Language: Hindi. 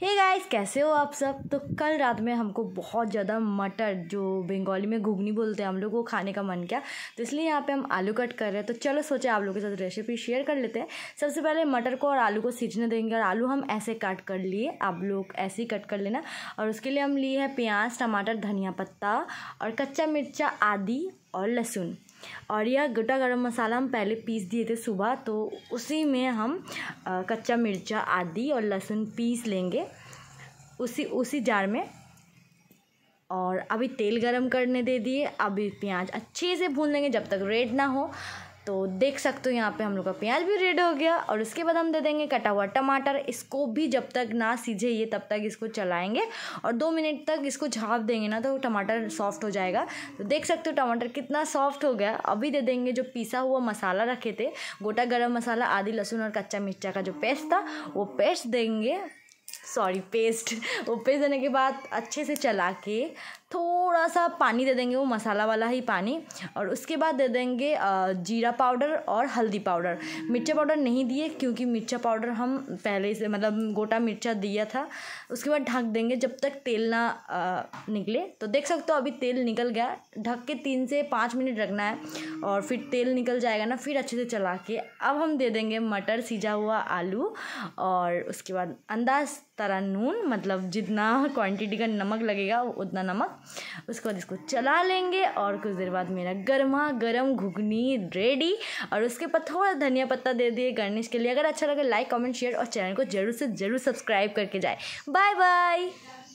हे hey गाइस कैसे हो आप सब तो कल रात में हमको बहुत ज़्यादा मटर जो बंगाली में घुगनी बोलते हैं हम लोग को खाने का मन किया तो इसलिए यहाँ पे हम आलू कट कर रहे हैं तो चलो सोचे आप लोगों के साथ रेसिपी शेयर कर लेते हैं सबसे पहले मटर को और आलू को सींचने देंगे और आलू हम ऐसे कट कर लिए आप लोग ऐसे ही कट कर लेना और उसके लिए हम लिए हैं प्याज टमाटर धनिया पत्ता और कच्चा मिर्चा आदि और लहसुन और यह गोटा गरम मसाला हम पहले पीस दिए थे सुबह तो उसी में हम आ, कच्चा मिर्चा आदि और लहसुन पीस लेंगे उसी उसी जार में और अभी तेल गरम करने दे दिए अभी प्याज अच्छे से भून लेंगे जब तक रेड ना हो तो देख सकते हो यहाँ पे हम लोग का प्याज भी रेड हो गया और उसके बाद हम दे देंगे कटा हुआ टमाटर इसको भी जब तक ना सीझे ये तब तक इसको चलाएंगे और दो मिनट तक इसको झाँप देंगे ना तो टमाटर सॉफ्ट हो जाएगा तो देख सकते हो टमाटर कितना सॉफ्ट हो गया अभी दे देंगे जो पिसा हुआ मसाला रखे थे गोटा गर्म मसाला आदि लहसुन और कच्चा मिर्चा का जो पेस्ट था वो पेस्ट देंगे सॉरी पेस्ट वो पेस्ट देने के बाद अच्छे से चला के थोड़ा सा पानी दे देंगे वो मसाला वाला ही पानी और उसके बाद दे देंगे जीरा पाउडर और हल्दी पाउडर मिर्चा पाउडर नहीं दिए क्योंकि मिर्चा पाउडर हम पहले से मतलब गोटा मिर्चा दिया था उसके बाद ढक देंगे जब तक तेल ना निकले तो देख सकते हो अभी तेल निकल गया ढक के तीन से पाँच मिनट रखना है और फिर तेल निकल जाएगा ना फिर अच्छे से चला के अब हम दे देंगे मटर सीजा हुआ आलू और उसके बाद अंदाज तरह नून मतलब जितना क्वांटिटी का नमक लगेगा उतना नमक उसके बाद इसको चला लेंगे और कुछ देर बाद मेरा गर्मा गर्म घुगनी रेडी और उसके ऊपर थोड़ा धनिया पत्ता दे दिए गार्निश के लिए अगर अच्छा लगे लाइक कमेंट शेयर और चैनल को जरूर से ज़रूर सब्सक्राइब करके जाए बाय बाय